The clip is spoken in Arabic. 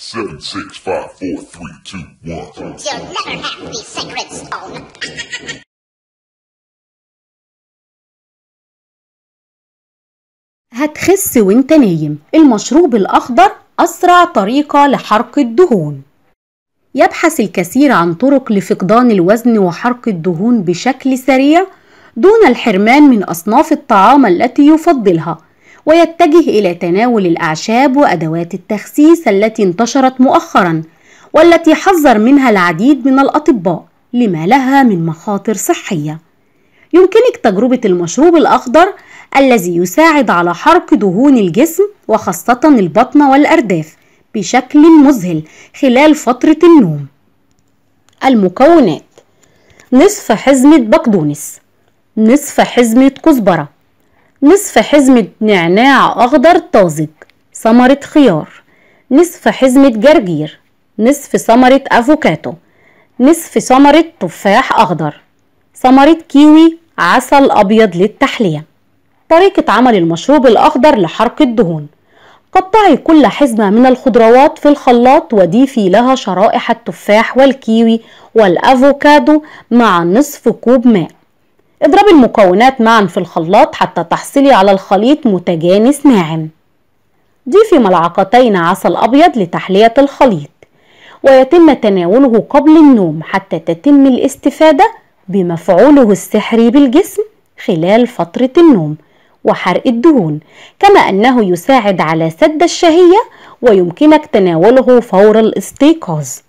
Seven, six, five, four, three, two, one. You'll never have the sacred stone. هتخس وانت نايم المشروب الأخضر أسرع طريقة لحرق الدهون يبحث الكثير عن طرق لفقدان الوزن وحرق الدهون بشكل سريع دون الحرمان من أصناف الطعام التي يفضلها ويتجه إلى تناول الأعشاب وأدوات التخسيس التي انتشرت مؤخرا والتي حذر منها العديد من الأطباء لما لها من مخاطر صحية. يمكنك تجربة المشروب الأخضر الذي يساعد على حرق دهون الجسم وخاصة البطن والأرداف بشكل مذهل خلال فترة النوم. المكونات: نصف حزمة بقدونس، نصف حزمة كزبرة، نصف حزمة نعناع أخضر طازج ثمرة خيار نصف حزمة جرجير نصف ثمرة أفوكاتو نصف ثمرة تفاح أخضر ثمرة كيوي عسل أبيض للتحلية طريقة عمل المشروب الأخضر لحرق الدهون قطعي كل حزمة من الخضروات في الخلاط وضيفي لها شرائح التفاح والكيوي والأفوكادو مع نصف كوب ماء اضربي المكونات معا في الخلاط حتى تحصلي على الخليط متجانس ناعم ضيفي ملعقتين عسل أبيض لتحلية الخليط ويتم تناوله قبل النوم حتى تتم الاستفادة بمفعوله السحري بالجسم خلال فترة النوم وحرق الدهون كما أنه يساعد على سد الشهية ويمكنك تناوله فور الاستيقاظ